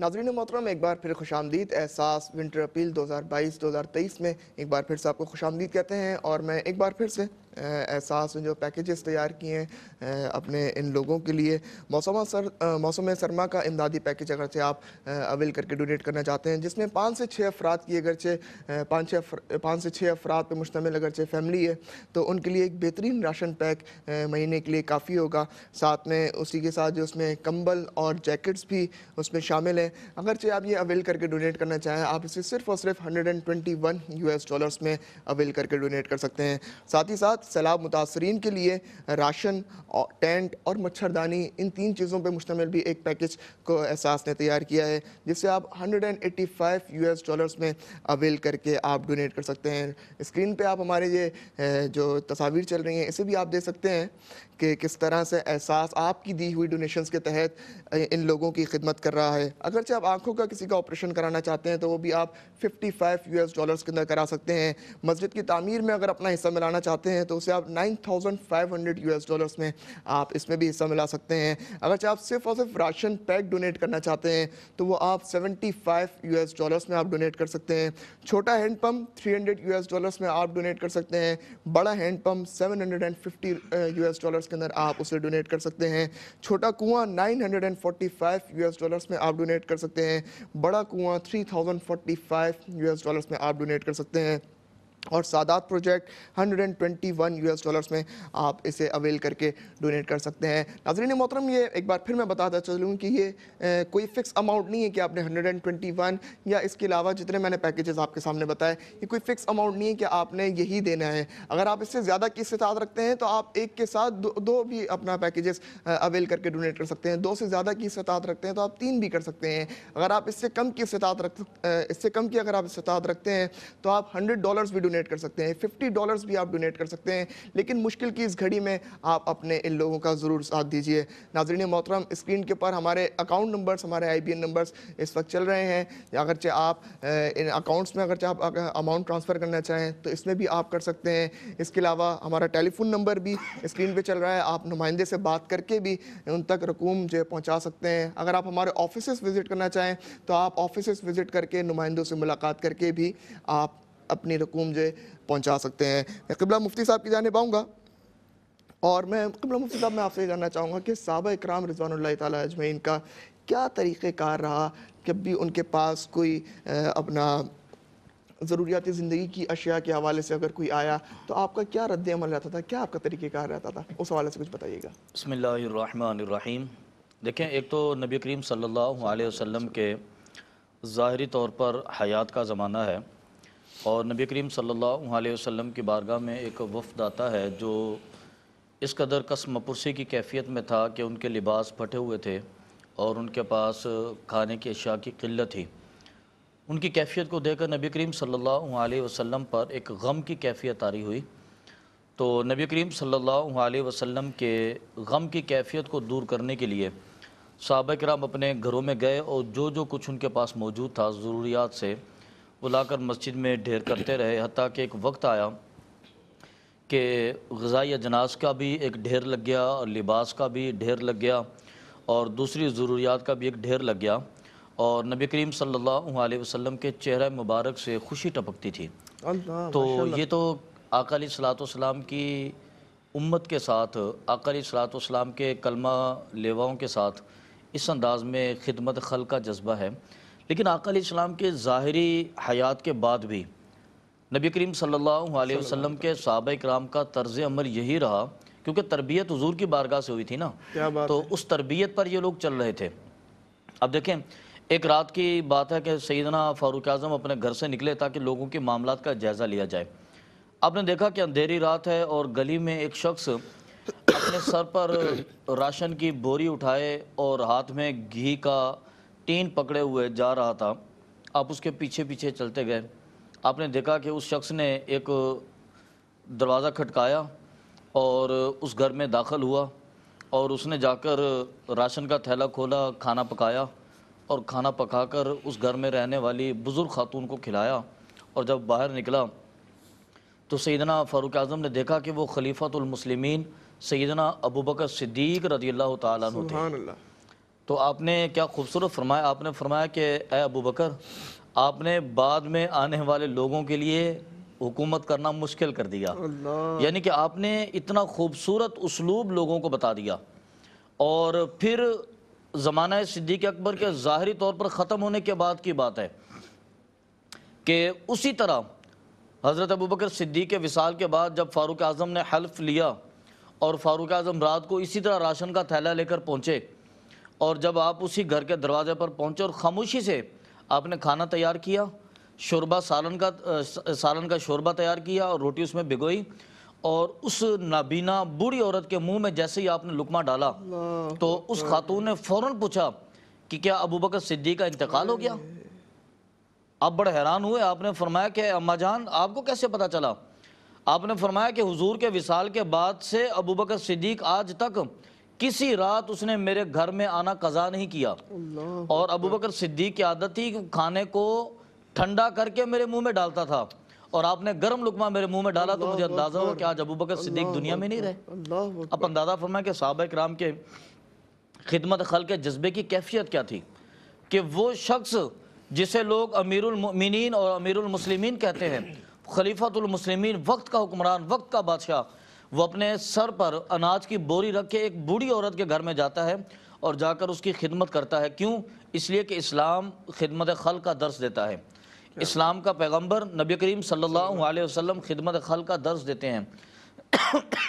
नाजरीन मोहतरम एक बार फिर खुश आमदीद एहसास विंटर अपील दो हज़ार बाईस दो हज़ार तेईस में एक बार फिर से आपको खुश आमदीद कहते हैं और मैं एक बार फिर से एहसास जो पैकेजेस तैयार किए हैं अपने इन लोगों के लिए मौसम सर मौसम सरमा का इमदादी पैकेज अगरचे आप अवेल करके डोनेट करना चाहते हैं जिसमें पाँच से छः अफराद की अगरचे पाँच छः पाँच से छः अफराद पर मुश्तमिल अगरचे फैमिली है तो उनके लिए एक बेहतरीन राशन पैक महीने के लिए काफ़ी होगा साथ में उसी के साथ जो उसमें कंबल और जैकेट्स भी उसमें शामिल हैं अगरचे आप ये अवेल करके डोनेट करना चाहें आप इसे सिर्फ और सिर्फ hundred and twenty one U S dollars में अवेल करके डोनेट कर सकते हैं साथ ही साथ साथ सैलाब मुतासरीन के लिए राशन और टेंट और मच्छरदानी इन तीन चीज़ों पर मुश्तमल भी एक पैकेज को एहसास ने तैयार किया है जिससे आप hundred and eighty five U S dollars में अवेल करके आप डोनेट कर सकते हैं स्क्रीन पर आप हमारे ये जो तस्वीर चल रही हैं इसे भी आप देख सकते हैं कि किस तरह से एहसास आपकी दी हुई डोनेशन के तहत इन लोगों की खिदमत कर रहा है अगरचे आप आंखों का किसी का ऑपरेशन कराना चाहते हैं तो वो भी आप यू एस डॉलर्स के अंदर करा सकते हैं मस्जिद की तमीर में अगर अपना हिस्सा मिलाना चाहते हैं तो उसे आप nine thousand five hundred U S dollars में आप इसमें भी हिस्सा मिला सकते हैं अगर आप सिर्फ और सिर्फ राशन पैक डोनेट करना चाहते हैं तो वो आप seventy five U S dollars में आप डोनेट कर सकते हैं छोटा hand pump three hundred U S dollars में आप डोनेट कर सकते हैं बड़ा hand pump seven hundred and fifty U S dollars के अंदर आप उसे डोनेट कर सकते हैं छोटा कुआं nine hundred and forty five U S dollars में आप डोनेट कर सकते हैं बड़ा कुआं three thousand forty five U S dollars में आप डोनेट कर सकते हैं और सादात प्रोजेक्ट 121 यूएस डॉलर्स में आप इसे अवेल करके डोनेट कर सकते हैं नाजरीन मोहतरम ये एक बार फिर मैं बताता चलूँ कि ये ए, कोई फिक्स अमाउंट नहीं है कि आपने 121 या इसके अलावा जितने मैंने पैकेजेस आपके सामने बताए ये कोई फिक्स अमाउंट नहीं है कि आपने यही देना है अगर आप इससे ज़्यादा की इस्तात रखते हैं तो आप एक के साथ दो, दो भी अपना पैकेजेस अवेल करके डोनेट कर सकते हैं दो से ज़्यादा की इस्तात रखते हैं तो आप तीन भी कर सकते हैं अगर आप इससे कम की इस्तात रख इससे कम की अगर आप इस्तात रखते हैं तो आप हंड्रेड डॉलर्स भी डोनेट कर सकते हैं फिफ्टी डॉलर्स भी आप डोनेट कर सकते हैं लेकिन मुश्किल की इस घड़ी में आप अपने इन लोगों का ज़रूर साथ दीजिए नाजरीन मोहतरम स्क्रीन के ऊपर हमारे अकाउंट नंबर्स हमारे आई बी नंबर्स इस वक्त चल रहे हैं अगर चाहे आप इन अकाउंट्स में अगर चाहे आप अमाउंट ट्रांसफ़र करना चाहें तो इसमें भी आप कर सकते हैं इसके अलावा हमारा टेलीफोन नंबर भी स्क्रीन पर चल रहा है आप नुमाइंदे से बात करके भी उन तक रकूम जो पहुँचा सकते हैं अगर आप हमारे ऑफिस विज़िट करना चाहें तो आप ऑफिस विज़िट करके नुमाइंदों से मुलाकात करके भी आप अपनी रकूम जो है पहुँचा सकते हैं मैं कबला मुफ्ती साहब की जाने पाऊँगा और मैं कबला मुफ्ती साहब मैं आपसे जानना चाहूँगा कि साहबा इक्राम रिजवान तजमैन का क्या तरीक़ार रहा जब भी उनके पास कोई अपना ज़रूरिया ज़िंदगी की अशिया के हवाले से अगर कोई आया तो आपका क्या रद्द अमल रहता था क्या आपका तरीक़ार रहता था उस हवाले से कुछ बताइएगा बसमीम देखें एक तो नबी करीम सल्लल्लाहु अलैहि वसल्लम के ज़ाहरी तौर पर हयात का ज़माना है और नबी करीम सल्लल्लाहु अलैहि वसल्लम की बारगाह में एक वफद आता है जो इस कदर कसम पुरसी की कैफियत में था कि उनके लिबास फटे हुए थे और उनके पास खाने की अशा की किल्लत थी उनकी कैफियत को देखकर नबी करीम सल्लल्लाहु अलैहि वसल्लम पर एक गम की कैफियत रही हुई तो नबी करीम सल्लल्लाहु अलैहि वसल्लम के गम की कैफियत को दूर करने के लिए सहाबा कराम अपने घरों में गए और जो जो कुछ उनके पास मौजूद था ज़रूरियात से बुलाकर मस्जिद में ढेर करते रहे हती कि एक वक्त आया कि गजाई अजनास का भी एक ढेर लग गया और लिबास का भी ढेर लग गया और दूसरी ज़रूरियात का भी एक ढेर लग गया और नबी करीम सल्लल्लाहु अलैहि वसल्लम के चेहरे मुबारक से खुशी टपकती थी तो ये तो आकली सलातम की उम्मत के साथ आकली सलातम के कलमा लेवाओं के साथ इस अंदाज़ में खिदमत खल का जज्बा है लेकिन आकल इस्लाम के ज़ाहरी हयात के बाद भी नबी करीम सल्ला वसम के सब कराम का तर्ज अमल यही रहा क्योंकि तरबियत हजूर की बारगाह से हुई थी ना तो उस तरबियत पर ये लोग चल रहे थे अब देखें एक रात की बात है कि सैदना फ़ारूक आज़म अपने घर से निकले ताकि लोगों के मामला का जायज़ा लिया जाए आपने देखा कि अंधेरी रात है और गली में एक शख्स अपने सर पर राशन की बोरी उठाए और हाथ में घी का टीन पकड़े हुए जा रहा था आप उसके पीछे पीछे चलते गए आपने देखा कि उस शख्स ने एक दरवाज़ा खटकाया और उस घर में दाखिल हुआ और उसने जाकर राशन का थैला खोला खाना पकाया और खाना पकाकर उस घर में रहने वाली बुज़ुर्ग खातून को खिलाया और जब बाहर निकला तो सैदना फ़ारूक आज़म ने देखा कि वो खलीफ़तुलमसलिमिन सैदना अबू बकर सिद्दीक रदी अल्लाह थे तो आपने क्या खूबसूरत फरमाया आपने फरमाया कि ए अबू बकर आपने बाद में आने वाले लोगों के लिए हुकूमत करना मुश्किल कर दिया यानी कि आपने इतना खूबसूरत उसलूब लोगों को बता दिया और फिर ज़माना सिद्दीक अकबर के ज़ाहरी तौर पर ख़त्म होने के बाद की बात है कि उसी तरह हज़रत अबू बकर सिद्दीक के विसाल के बाद जब फ़ारूक आज़म ने हल्फ लिया और फ़ारूक आज़म रात को इसी तरह राशन का थैला लेकर पहुँचे और जब आप उसी घर के दरवाजे पर पहुंचे और ख़ामोशी से आपने खाना तैयार किया शोरबा सालन का सालन का शोरबा तैयार किया और रोटी उसमें भिगोई और उस नाबीना बूढ़ी औरत के मुंह में जैसे ही आपने लुकमा डाला तो उस खातून ने फौरन पूछा कि क्या अबू बकर सिद्दीक का इंतकाल हो गया आप बड़े हैरान हुए आपने फरमाया कि अम्मा जान आपको कैसे पता चला आपने फरमाया कि हुजूर के विसाल के बाद से अबू बकर सिद्दीक आज तक किसी रात उसने मेरे घर में आना कज़ा नहीं किया और अबू बकर सिद्दीक की आदत थी खाने को ठंडा करके मेरे मुंह में डालता था और आपने गर्म लुकमा मेरे मुंह में डाला तो मुझे अंदाजा हुआ कि आज अबू बकर सिद्दीक दुनिया में नहीं रहे अब अंदाजा फरमाए कि साहब कराम के खिदमत खल के जज्बे की कैफियत क्या थी कि वो शख्स जिसे लोग अमीरमिन और अमीरमसलिमिन कहते हैं खलीफतमसलिमिन वक्त का हुक्मरान वक्त का बादशाह वो अपने सर पर अनाज की बोरी रख के एक बूढ़ी औरत के घर में जाता है और जाकर उसकी खिदमत करता है क्यों इसलिए कि इस्लाम खिदमत खल का दर्स देता है इस्लाम का पैगम्बर नबी करीम सल्लल्लाहु अलैहि वसल्लम खिदमत खल का दर्स देते हैं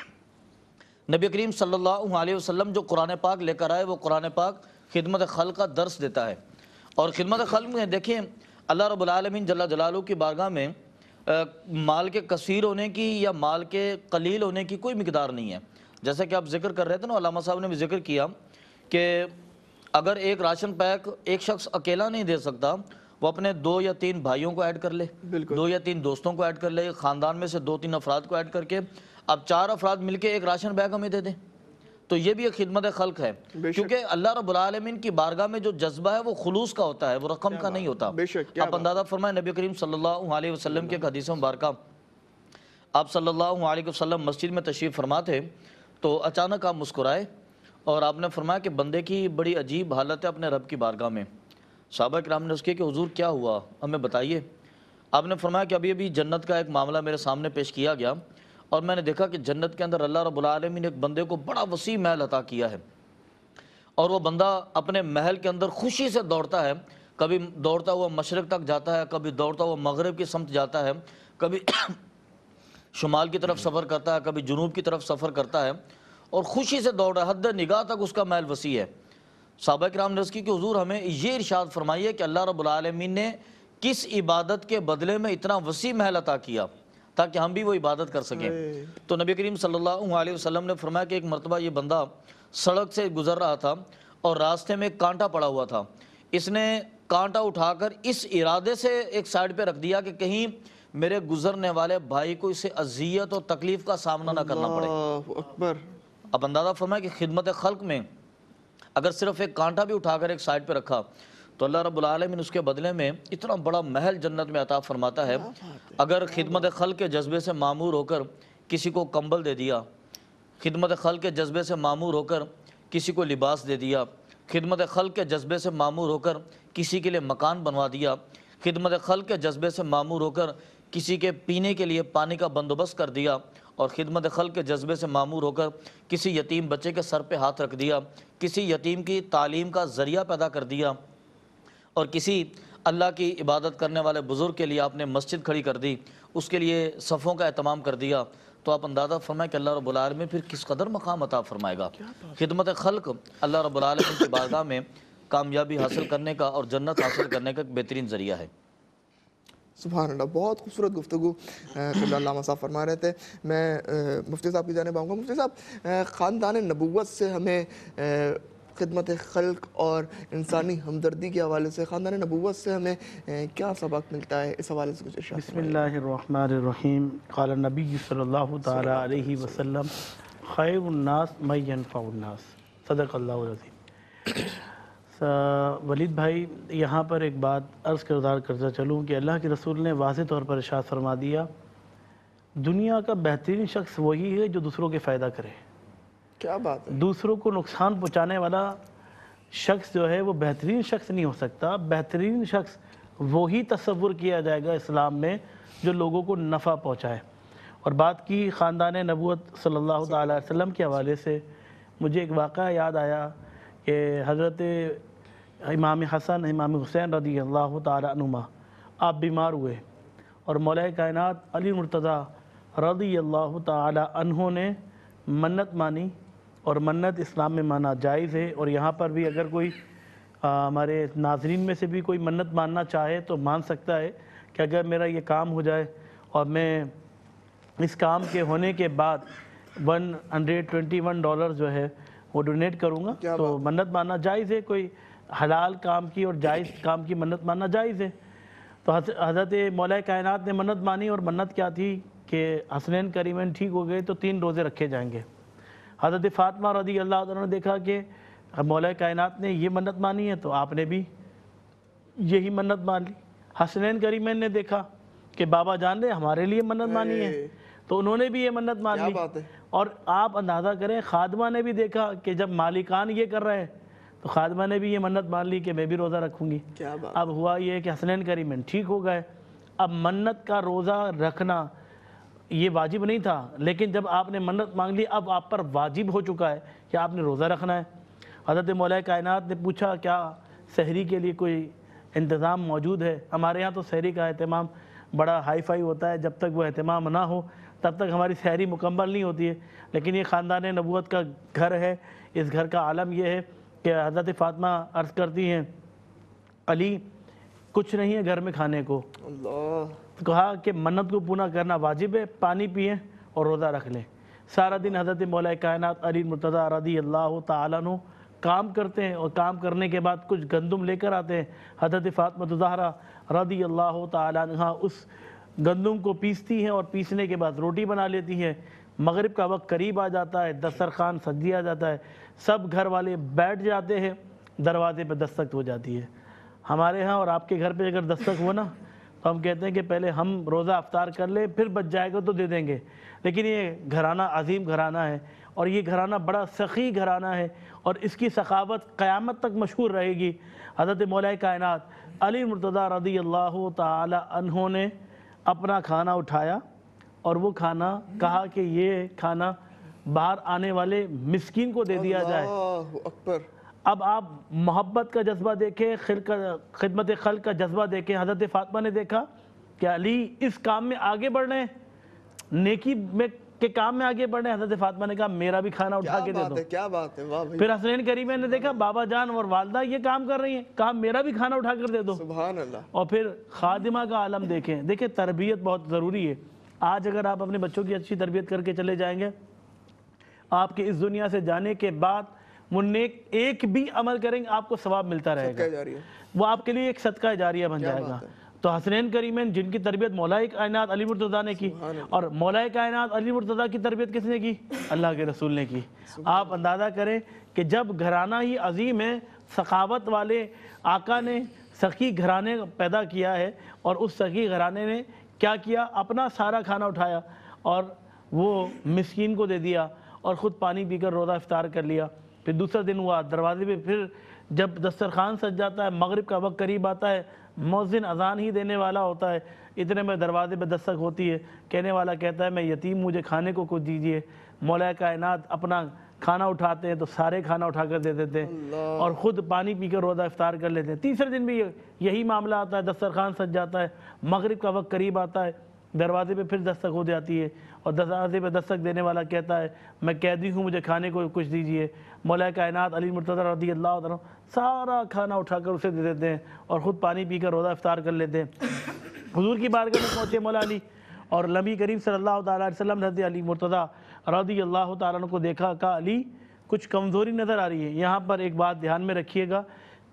नबी करीम सल्लल्लाहु अलैहि वसल्लम जो कुरान पाक लेकर आए वो कुरान पाक खिदमत खल का दर्स देता है और खिदमत खल में देखें अल्लाह रबालमिन जला जलालू की बारगाह में आ, माल के कसीर होने की या माल के कलील होने की कोई मकदार नहीं है जैसा कि आप जिक्र कर रहे थे ना साहब ने भी जिक्र किया कि अगर एक राशन पैक एक शख्स अकेला नहीं दे सकता वो अपने दो या तीन भाइयों को ऐड कर ले दो या तीन दोस्तों को ऐड कर ले खानदान में से दो तीन अफराद को ऐड करके अब चार अफराद मिलके एक राशन बैग हमें दे दें तो ये भी एक खिदमत खल्क है क्योंकि अल्लाह रबालमीन की बारगाह में जो जज्बा है वो खलूस का होता है वो रकम का नहीं होता आप अंदाजा फरमाए नबी करीम सल्लल्लाहु अलैहि वसल्लम की एक हदीस मुबारक आप सल्लल्लाहु अलैहि वसल्लम मस्जिद में तशरीफ़ फरमा थे तो अचानक आप मुस्कुराए और आपने फरमाया कि बंदे की बड़ी अजीब हालत है अपने रब की बारगाह में सबक राम ने उसके कि हजूर क्या हुआ हमें बताइए आपने फरमाया कि अभी अभी जन्नत का एक मामला मेरे सामने पेश किया गया और मैंने देखा कि जन्नत के अंदर अल्लाह रबालमी ने एक बंदे को बड़ा वसी महल अता किया है और वह बंदा अपने महल के अंदर खुशी से दौड़ता है कभी दौड़ता हुआ मशरक़ तक जाता है कभी दौड़ता हुआ मगरब की समत जाता है कभी शुमाल की तरफ सफ़र करता है कभी जुनूब की तरफ सफ़र करता है और ख़ुशी से दौड़ रहा है हद निगाह तक उसका महल वसी है सबक राम ने उसकी कि हजूर हमें ये इरशाद फरमाइए कि अल्लाह रबालमीन ने किस इबादत के बदले में इतना वसी महल अता किया ताकि हम भी वो इबादत कर सकें तो नबी करीम सल्लल्लाहु अलैहि वसल्लम ने फरमाया कि एक मरतबा ये बंदा सड़क से गुजर रहा था और रास्ते में कांटा पड़ा हुआ था इसने कांटा उठाकर इस इरादे से एक साइड पे रख दिया कि कहीं मेरे गुजरने वाले भाई को इसे अजियत और तकलीफ़ का सामना ना करना पड़े अकबर अब अंदाज़ा फरमाया कि खिदमत खल्क में अगर सिर्फ एक कांटा भी उठाकर एक साइड पर रखा तो अल्लाह रबालमीन उसके बदले में इतना बड़ा महल जन्नत में अता फरमाता है अगर खिदमत खल के जज्बे से मामूर होकर किसी को कंबल दे दिया खिदमत खल के जज्बे से मामूर होकर किसी को लिबास दे दिया खिदमत खल के जज्बे से मामूर होकर किसी के लिए मकान बनवा दिया खिदमत खल के जज्बे से मामूर होकर किसी के पीने के लिए पानी का बंदोबस्त कर दिया और खिदमत खल के जज्बे से मामूर होकर किसी यतीम बच्चे के सर पे हाथ रख दिया किसी यतीम की तालीम का ज़रिया पैदा कर दिया और किसी अल्लाह की इबादत करने वाले बुज़ुर्ग के लिए आपने मस्जिद खड़ी कर दी उसके लिए सफ़ों का अहतमाम कर दिया तो आप अंदाज़ा फरमाएं कि अल्लाह रब्बुल में फिर किस कदर मकाम अता फरमाएगा खिदमत खल्क अल्लाह रब्बुल की बारगाह में कामयाबी हासिल करने का और जन्नत हासिल करने का एक बेहतरीन ज़रिया है सुबह बहुत खूबसूरत गुफ्तु कबलामा साहब फरमा रहे थे मैं मुफ्ती साहब की जाने आऊँगा मुफ्ती साहब ख़ानदान नबूत से हमें खदमत खल्क और इंसानी हमदर्दी के हवाले से ख़ानदान नबूत से हमें क्या सबक मिलता है इस हवाले से कुछ बसमीम काल नबी सल्ला वसलम खैबनास मैनफ़ाउन्नास सदक वलीद भाई यहाँ पर एक बात अर्ज़ करदार करता चलूँ कि अल्लाह के रसूल ने वाज तौर पर इशात फरमा दिया दुनिया का बेहतरीन शख्स वही है जो दूसरों के फ़ायदा करे क्या बात है दूसरों को नुकसान पहुंचाने वाला शख्स जो है वो बेहतरीन शख्स नहीं हो सकता बेहतरीन शख्स वही तस्वुर किया जाएगा इस्लाम में जो लोगों को नफ़ा पहुँचाए और बात की ख़ानदान नबूत सल्ला वसम के हवाले से मुझे एक वाक़ याद आया कि हज़रत इमाम हसन इमाम हुसैन रदी अल्लाह तुमा आप बीमार हुए और मौल कायनत अली मुर्तज़ा रदी अल्लाह तहों ने मन्नत मानी और मन्नत इस्लाम में माना जायज़ है और यहाँ पर भी अगर कोई हमारे नाजरीन में से भी कोई मन्नत मानना चाहे तो मान सकता है कि अगर मेरा ये काम हो जाए और मैं इस काम के होने के बाद one hundred twenty one dollar जो है वो डोनेट करूँगा तो मन्नत मानना जायज़ है कोई हलाल काम की और जायज़ काम की मन्नत मानना जायज़ है तो हज़रत मौल कायन ने मन्नत मानी और मन्नत क्या थी कि हसनैन करीमन ठीक हो गए तो तीन रोज़े रखे जाएंगे हज़रत फ़ातमा रदी अल्लाह ने देखा कि मौल कायनत ने यह मन्नत मानी है तो आपने भी यही मन्नत मान ली हसनैन करीमैन ने देखा कि बाबा जान ने हमारे लिए मन्नत मानी है तो उन्होंने भी ये मन्नत मान ली और आप अंदाज़ा करें खादमा ने भी देखा कि जब मालिकान ये कर रहे हैं तो खादमा ने भी ये मन्नत मान ली कि मैं भी रोज़ा रखूँगी अब हुआ ये कि हसनैन करीमैन ठीक हो गए अब मन्नत का रोज़ा रखना ये वाजिब नहीं था लेकिन जब आपने मन्नत मांग ली अब आप पर वाजिब हो चुका है कि आपने रोज़ा रखना है हजरत मौल कायनत ने पूछा क्या शहरी के लिए कोई इंतज़ाम मौजूद है हमारे यहाँ तो शहरी का अहतमाम बड़ा हाई फाई होता है जब तक वह अहतमाम ना हो तब तक हमारी शहरी मुकम्मल नहीं होती है लेकिन ये ख़ानदान नबूत का घर है इस घर का आलम यह है कि हज़रत फ़ातमा अर्ज़ करती हैं अली कुछ नहीं है घर में खाने को कहा कि मन्नत को पूरा करना वाजिब है पानी पिएँ और रोज़ा रख लें सारा दिन हज़रत मौल कायन अली मुतदा रदी अल्लाह तु काम करते हैं और काम करने के बाद कुछ गंदम लेकर आते हैं हज़रत फ़ातमतजहरा रदी अल्लाह तह उस गंदम को पीसती हैं और पीसने के बाद रोटी बना लेती हैं मगरब का वक्त करीब आ जाता है दस्तरखान सज दिया जाता है सब घर वाले बैठ जाते हैं दरवाजे पर दस्तक हो जाती है हमारे यहाँ और आपके घर पर अगर दस्तक हो ना तो हम कहते हैं कि पहले हम रोज़ा अफ्तार कर लें फिर बच जाएगा तो दे देंगे लेकिन ये घराना अजीम घराना है और ये घराना बड़ा सखी घराना है और इसकी सखावत क़्यामत तक मशहूर रहेगी हज़रत मौल कायनत अली मुर्तज़ा रदी अल्लाह तहों ने अपना खाना उठाया और वो खाना कहा कि ये खाना बाहर आने वाले मिस्किन को दे दिया जाए अकबर अब आप मोहब्बत का जज्बा देखें खिल खिदमत खल का जज्बा देखें हज़रत फ़ातमा ने देखा कि अली इस काम में आगे बढ़ रहे हैं नेकी में के काम में आगे बढ़ रहे हैं हज़रत फ़ातमा ने कहा मेरा भी खाना उठा के दे दो क्या बात है वाह फिर हसनैन करीमा ने देखा बाबा जान और वालदा ये काम कर रही हैं कहा मेरा भी खाना उठा कर दे दो अल्लाह और फिर खादिमा का आलम देखें देखे तरबियत बहुत ज़रूरी है आज अगर आप अपने बच्चों की अच्छी तरबियत करके चले जाएंगे आपके इस दुनिया से जाने के बाद वो नेक एक भी अमल करेंगे आपको सवाब मिलता रहेगा वो आपके लिए एक सदका जारिया बन जाएगा तो हसनैन करीमैन जिनकी तरबियत मौलाए कायनात अली मुर्तदा ने की और मौलाए कायनात अली मुर्तदा की तरबियत किसने की अल्लाह के रसूल ने की आप अंदाज़ा करें कि जब घराना ही अजीम है सखावत वाले आका ने सखी घराने पैदा किया है और उस सखी घराने ने क्या किया अपना सारा खाना उठाया और वो मस्किन को दे दिया और ख़ुद पानी पीकर रोज़ा इफ्तार कर लिया फिर दूसरा दिन हुआ दरवाजे पे फिर जब दस्तरखान सज जाता है मगरिब का वक्त करीब आता है मौजिन अजान ही देने वाला होता है इतने में दरवाजे पर दस्तक होती है कहने वाला कहता है मैं यतीम मुझे खाने को कुछ दीजिए मौला कायनात अपना खाना उठाते हैं तो सारे खाना उठा कर दे देते हैं और ख़ुद पानी पीकर रोज़ा इफ्तार कर लेते हैं तीसरे दिन भी यही मामला आता है दस्तरखान सज जाता है मगरब का वक्त करीब आता है दरवाजे पे फिर दस्तक हो जाती है और दरवाजे पे दस्तक देने वाला कहता है मैं कैदी हूँ मुझे खाने को कुछ दीजिए मौला कायनत अली मुर्तज़ा रदी अल्लाह सारा खाना उठाकर उसे दे देते हैं और ख़ुद पानी पी कर रोज़ा इफ्तार कर लेते हैं हजूर की बात में पहुँचे मौला अली और नबी करीम सल्ला वसम ने अली मुर्तदा रदी अल्लाह तन को देखा का अली कुछ कमज़ोरी नज़र आ रही है यहाँ पर एक बात ध्यान में रखिएगा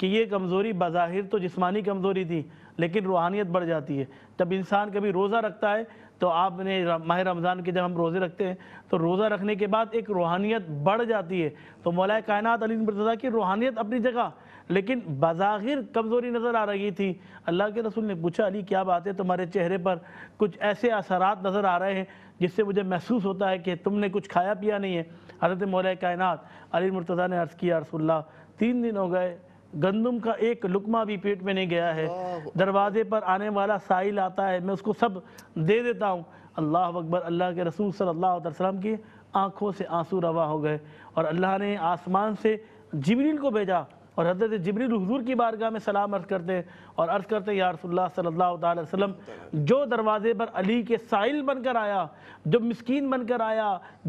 कि ये कमज़ोरी बाहिर तो जिसमानी कमज़ोरी थी लेकिन रूहानियत बढ़ जाती है जब इंसान कभी रोज़ा रखता है तो आपने माह रमज़ान के जब हम रोज़े रखते हैं तो रोज़ा रखने के बाद एक रूहानियत बढ़ जाती है तो मौलाए कायनात अली मरतज़ा की रूहानियत अपनी जगह लेकिन बज़ाहिर कमज़ोरी नज़र आ रही थी अल्लाह के रसूल ने पूछा अली क्या बात है तुम्हारे चेहरे पर कुछ ऐसे असरात नज़र आ रहे हैं जिससे मुझे महसूस होता है कि तुमने कुछ खाया पिया नहीं है हज़रत मौल कायनात अली मरतज़ा ने अर्ज़ किया रसोल्ला तीन दिन हो गए गंदम का एक लुकमा भी पेट में नहीं गया है दरवाजे पर आने वाला साहिल आता है मैं उसको सब दे देता हूँ अल्लाह अकबर अल्लाह के रसूल सल्लल्लाहु अलैहि की आंखों से आंसू रवा हो गए और अल्लाह ने आसमान से जिबरील को भेजा और हजरत जबरील हजूर की बारगाह में सलाम अर्ज़ करते हैं और अर्ज़ करते हैं यारसोल्ला सल्ला वसलम जो दरवाज़े पर अली के साइल बनकर आया जो मस्किन बनकर आया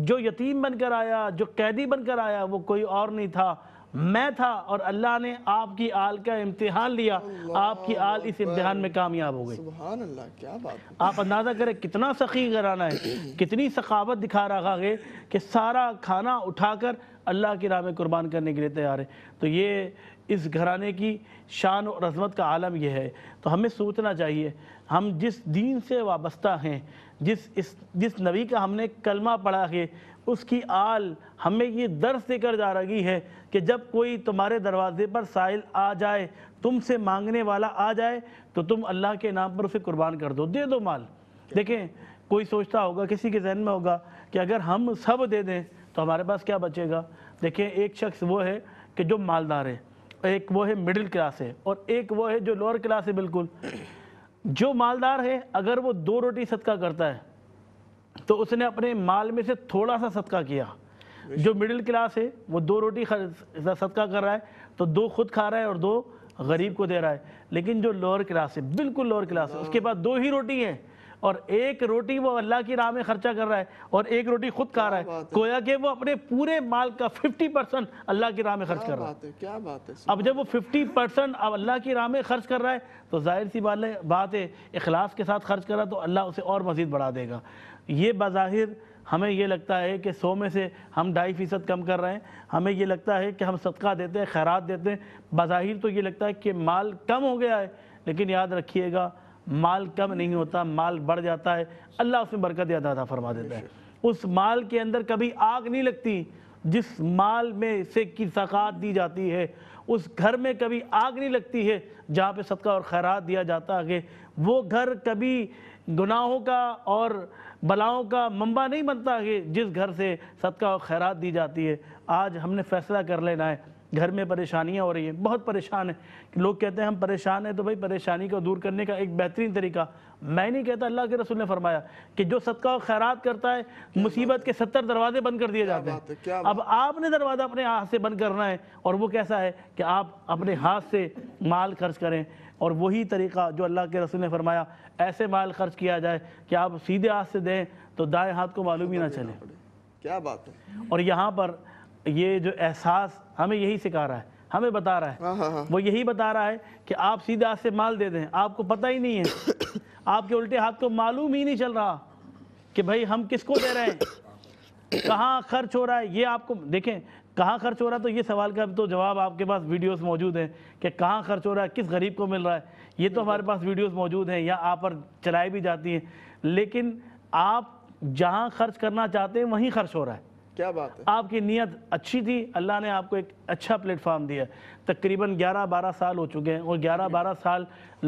जो यतीम बनकर आया जो कैदी बनकर आया वो कोई और नहीं था मैं था और अल्लाह ने आपकी आल का इम्तिहान लिया आपकी आल इस इम्तिहान में कामयाब हो गई क्या बात आप अंदाज़ा करें कितना सखी घराना है कितनी सखावत दिखा रहा है कि सारा खाना उठाकर अल्लाह की राह में कुर्बान करने के लिए तैयार है तो ये इस घराने की शान और अजमत का आलम यह है तो हमें सोचना चाहिए हम जिस दीन से वाबस्ता हैं जिस इस जिस नबी का हमने कलमा पढ़ा है उसकी आल हमें ये दर्ज देकर जा रही है कि जब कोई तुम्हारे दरवाजे पर साइल आ जाए तुमसे मांगने वाला आ जाए तो तुम अल्लाह के नाम पर उसे कुर्बान कर दो दे दो माल देखें कोई सोचता होगा किसी के जहन में होगा कि अगर हम सब दे दें तो हमारे पास क्या बचेगा देखें एक शख्स वो है कि जो मालदार है एक वो है मिडिल क्लास है और एक वो है जो लोअर क्लास है बिल्कुल जो मालदार है अगर वो दो रोटी सदका करता है तो उसने अपने माल में से थोड़ा सा सदका किया जो मिडिल क्लास है वो दो रोटी सदका कर रहा है तो दो खुद खा रहा है और दो गरीब को दे रहा है लेकिन जो लोअर क्लास है बिल्कुल लोअर क्लास है उसके पास दो ही रोटी है और एक रोटी वो अल्लाह की राह में खर्चा कर रहा है और एक रोटी खुद खा रहा है कोया के वो अपने पूरे माल का 50 परसेंट अल्लाह की राह में खर्च कर रहा है क्या बात है अब जब वो 50 परसेंट अब अल्लाह की राह में खर्च कर रहा है तो जाहिर सी बात है बात है इखलास के साथ खर्च कर रहा है तो अल्लाह उसे और मज़ीद बढ़ा देगा ये बाहिर हमें ये लगता है कि सौ में से हम ढाई फ़ीसद कम कर रहे हैं हमें ये लगता है कि हम सदका देते हैं खैरात देते हैं बाहिर तो ये लगता है कि माल कम हो गया है लेकिन याद रखिएगा माल कम नहीं होता माल बढ़ जाता है अल्लाह उसमें बरकत अदा था फरमा देता है उस माल के अंदर कभी आग नहीं लगती जिस माल में से की सकात दी जाती है उस घर में कभी आग नहीं लगती है जहाँ पे सदका और खैरात दिया जाता है वो घर कभी गुनाहों का और बलाओं का मंबा नहीं बनता कि जिस घर से सदका और खैरात दी जाती है आज हमने फैसला कर लेना है घर में परेशानियाँ हो रही हैं बहुत परेशान है लोग कहते हैं हम परेशान हैं तो भाई परेशानी को दूर करने का एक बेहतरीन तरीका मैं नहीं कहता अल्लाह के रसूल ने फरमाया कि जो सदका और खैरात करता है मुसीबत के सत्तर दरवाजे बंद कर दिए जाते हैं अब आपने दरवाज़ा अपने हाथ से बंद करना है और वो कैसा है कि आप अपने हाथ से माल खर्च करें और वही तरीका जो अल्लाह के रसूल ने फरमाया ऐसे माल खर्च किया जाए कि आप सीधे हाथ से दें तो दाएं हाथ को मालूम ही ना चले क्या बात है और यहाँ पर ये जो एहसास हमें यही सिखा रहा है हमें बता रहा है हाँ, हाँ, हाँ। वो यही बता रहा है कि आप सीधे हाथ से माल दे दें आपको पता ही नहीं है आपके उल्टे हाथ को मालूम ही नहीं चल रहा कि भाई हम किसको दे रहे हैं कहाँ खर्च हो रहा है ये आपको देखें कहाँ खर्च हो रहा है तो ये सवाल का तो जवाब आपके पास वीडियोस मौजूद हैं कि कहाँ खर्च हो रहा है किस गरीब को मिल रहा है ये तो हमारे पास वीडियोस मौजूद हैं या आप पर चलाई भी जाती हैं लेकिन आप जहाँ खर्च करना चाहते हैं वहीं खर्च हो रहा है क्या बात है आपकी नीयत अच्छी थी अल्लाह ने आपको एक अच्छा प्लेटफॉर्म दिया तकरीबन ग्यारह बारह साल हो चुके हैं और ग्यारह बारह साल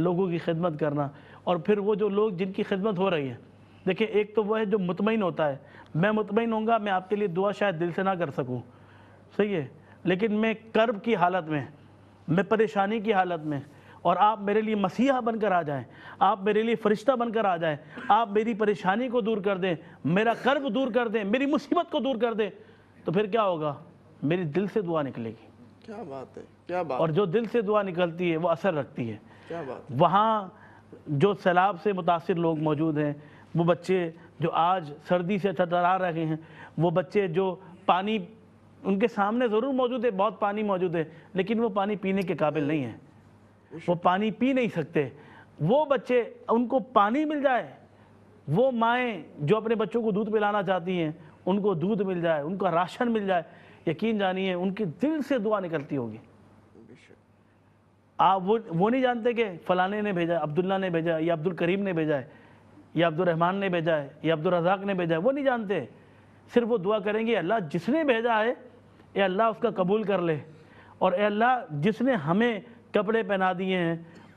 लोगों की खिदमत करना और फिर वो जो लोग जिनकी खिदमत हो रही है देखिए एक तो वह है जो मुतमिन होता है मैं मुतमिन होऊंगा मैं आपके लिए दुआ शायद दिल से ना कर सकूँ सही है लेकिन मैं कर्ब की हालत में मैं परेशानी की हालत में और आप मेरे लिए मसीहा बनकर आ जाएं आप मेरे लिए फरिश्ता बनकर आ जाएं आप मेरी परेशानी को दूर कर दें मेरा कर्ब दूर कर दें मेरी मुसीबत को दूर कर दें तो फिर क्या होगा मेरी दिल से दुआ निकलेगी क्या बात है क्या बात और जो दिल से दुआ निकलती है वो असर रखती है क्या बात है? वहाँ जो सैलाब से मुतासर लोग मौजूद हैं वो बच्चे जो आज सर्दी से थतरा रहे हैं वो बच्चे जो पानी उनके सामने ज़रूर मौजूद है बहुत पानी मौजूद है लेकिन वो पानी पीने के काबिल नहीं है वो पानी पी नहीं सकते वो बच्चे उनको पानी मिल जाए वो माएँ जो अपने बच्चों को दूध पिलाना चाहती हैं उनको दूध मिल जाए उनका राशन मिल जाए यकीन जानिए उनके दिल से दुआ निकलती होगी आप वो वो नहीं जानते कि फ़लाने ने भेजा अब्दुल्ला ने भेजा या अब्दुल करीम ने भेजा है या रहमान ने भेजा है या अब्दुल रजाक ने भेजा है वो नहीं जानते सिर्फ वो दुआ करेंगे अल्लाह जिसने भेजा है ए अल्लाह उसका कबूल कर ले और ए अल्लाह जिसने हमें कपड़े पहना दिए हैं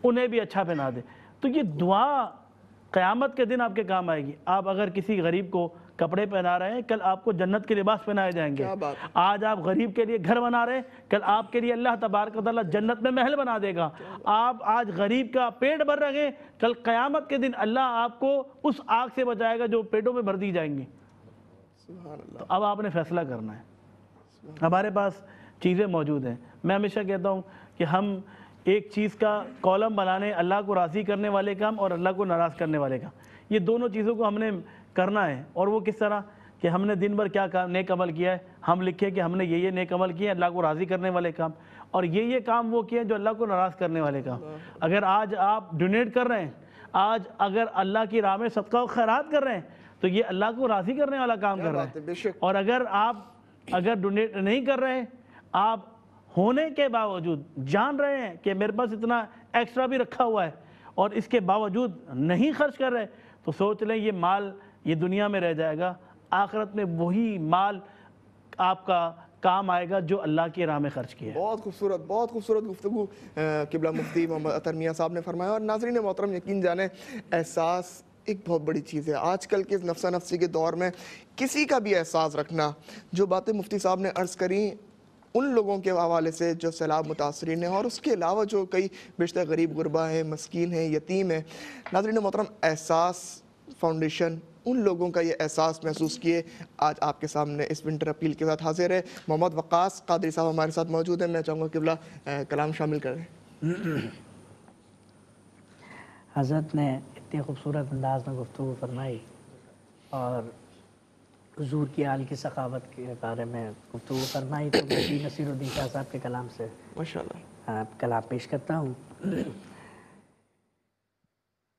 उन्हें भी अच्छा पहना दे तो ये दुआ क़्यामत के दिन आपके काम आएगी आप अगर किसी गरीब को कपड़े पहना रहे हैं कल आपको जन्नत के लिबास पहनाए जाएंगे आज आप गरीब के लिए घर बना रहे हैं कल आपके लिए अल्लाह तबारक जन्नत में महल बना देगा आप आज गरीब का पेट भर रहे हैं कल क़यामत के दिन अल्लाह आपको उस आग से बचाएगा जो पेटों में भर दी जाएंगी तो अब आपने फैसला करना है हमारे पास चीज़ें मौजूद हैं मैं हमेशा कहता हूँ कि हम एक चीज़ का कॉलम बनाने अल्लाह को राज़ी करने वाले काम और अल्लाह को नाराज़ करने वाले काम ये दोनों चीज़ों को हमने करना है और वो किस तरह कि हमने दिन भर क्या काम नेक अमल किया है हम लिखे कि हमने ये ये नेक अमल किए अल्लाह को राज़ी करने वाले काम और ये ये काम वो किए जो अल्लाह को नाराज़ करने वाले काम अगर आज आप डोनेट कर रहे हैं आज अगर अल्लाह की राह में सबका खैरात कर रहे हैं तो ये अल्लाह को राज़ी करने वाला काम कर रहा है और अगर आप अगर डोनेट नहीं कर रहे आप होने के बावजूद जान रहे हैं कि मेरे पास इतना एक्स्ट्रा भी रखा हुआ है और इसके बावजूद नहीं खर्च कर रहे तो सोच लें ये माल ये दुनिया में रह जाएगा आखिरत में वही माल आपका काम आएगा जो अल्लाह की राह में खर्च किया बहुत खूबसूरत बहुत खूबसूरत गुफ्तु किबला मुफ्ती मोहम्मद अतर मियाँ साहब ने फरमाया और नाजरीन मोहतरम यकीन जाने एहसास एक बहुत बड़ी चीज़ है आजकल के इस नफसा नफसी के दौर में किसी का भी एहसास रखना जो बातें मुफ्ती साहब ने अर्ज़ करी उन लोगों के हवाले से जो सैलाब मुतासरी हैं और उसके अलावा जो कई बेशतर गरीब गुरबा हैं मस्किन हैं यतीम हैं नाजरीन मोहतरम एहसास फाउंडेशन उन लोगों का ये एहसास महसूस किए आज आपके सामने इस विंटर अपील के साथ हाजिर है मोहम्मद वक्स कादरी साहब हमारे साथ मौजूद हैं मैं चाहूँगा किबला कलाम शामिल करें हज़रत ने इतने खूबसूरत अंदाज में गुफ्तु फरमाई और हजूर की आल की सखावत के बारे में गुफ्तु फरमाई तो मैं नसीरुद्दीन शाह साहब के कलाम से आप हाँ, कलाम पेश करता हूँ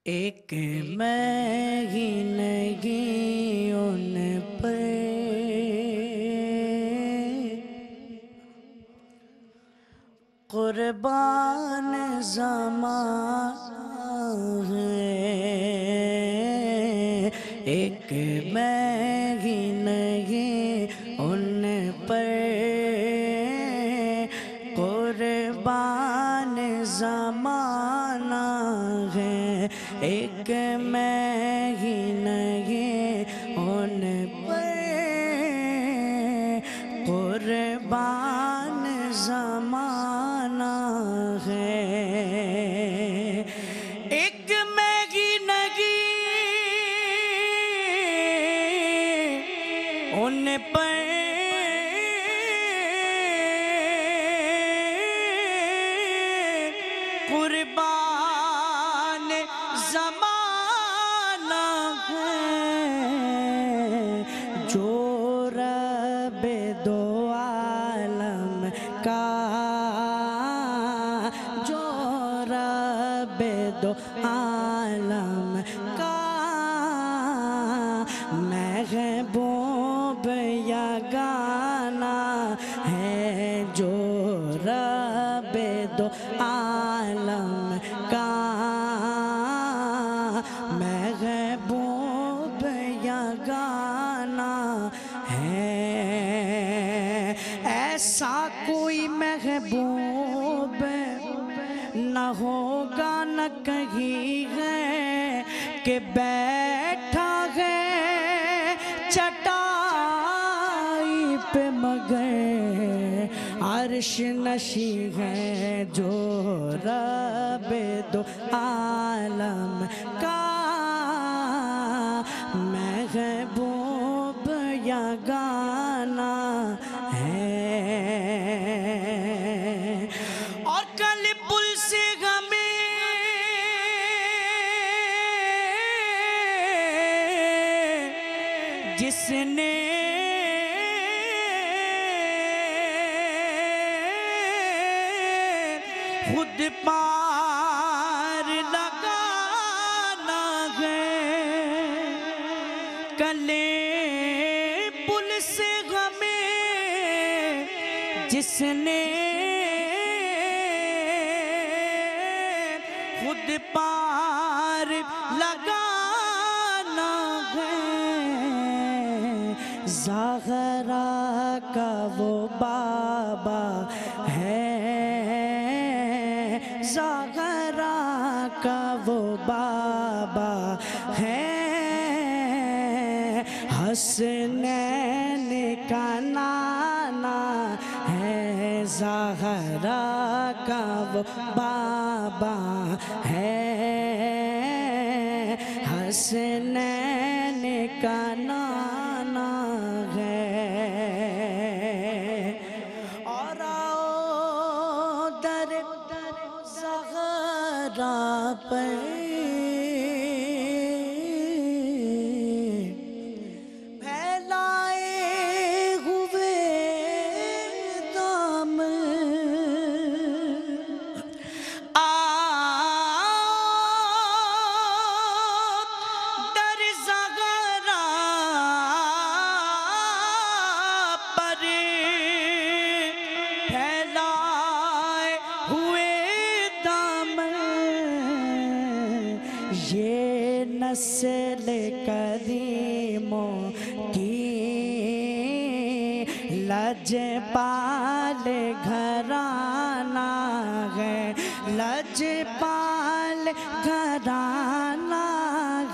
एक मैं ही उन पर कुर्बान जमा एक मैं ही नहीं उन पर कुर्बान जमाना है एक मैं ही नहीं দো আলম কা अर्श नशी है जो रब दो आलम खुद पार लगाना है कले पुल से हमें जिसने खुद पार लगाना है जहरा का वो बाबा है हसनैन का नाम घराना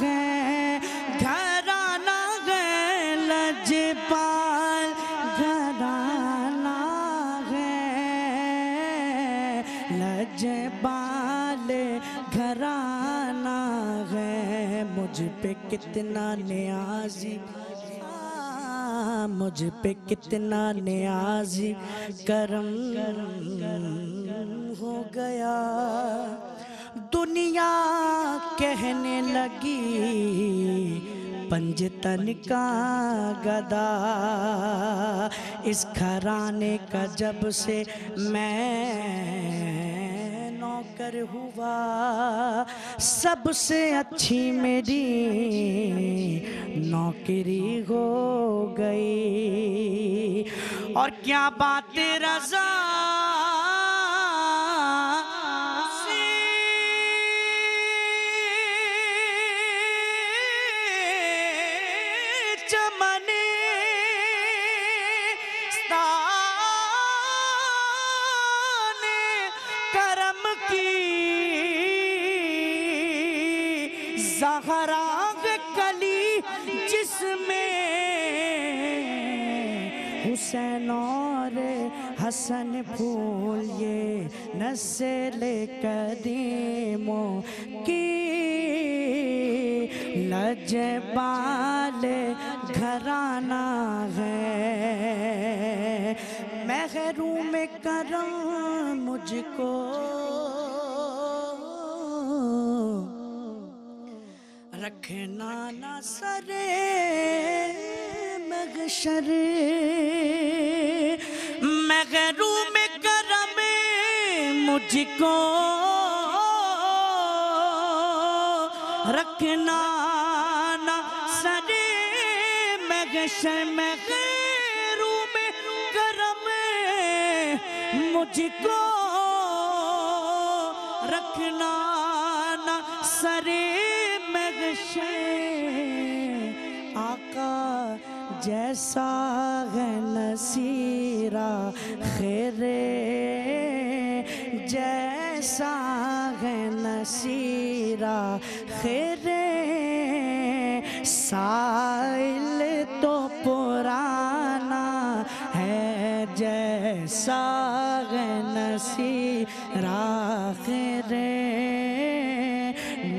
है घराना है लजपाल घराना है लजपाल घराना है मुझ पे कितना न्याजी हाँ, मुझ पे कितना न्याजी करम हो गया दुनिया कहने लगी पंजतन का गदा इस घराने का जब से मैं नौकर हुआ सबसे अच्छी मेरी नौकरी हो गई और क्या बात रजा नस्ल कदीमो की लजबाल घराना है महरूम करम मुझको रखना ना सरे मगशरे तुझको रखना ना सरे महश महरू में करम मुझको रखना ना सरे महश आका जैसा है नसीरा खेरे साग नसीरा खेरे साइल तो पुराना है जैसा है नसीरा खेरे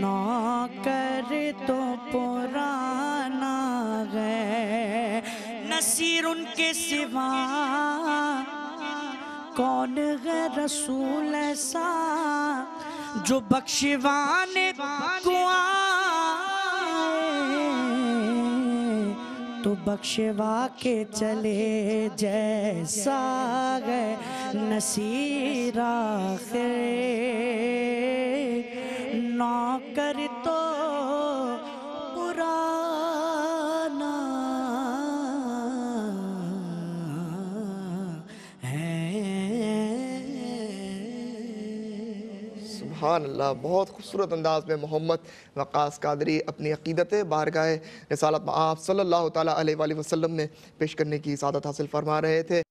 नौकर तो पुराना है नसीर उनके सिवा कौन है रसूल ऐसा जो बख्शवाने को तो बख्शवा के चले जैसा गए नसीरा नौकर सुबहान अल्लाह बहुत खूबसूरत अंदाज में मोहम्मद वक़ास कादरी अपनी अकीदत बारगाह रसालत आप सल्ला वसलम में पेश करने की सादत हासिल फरमा रहे थे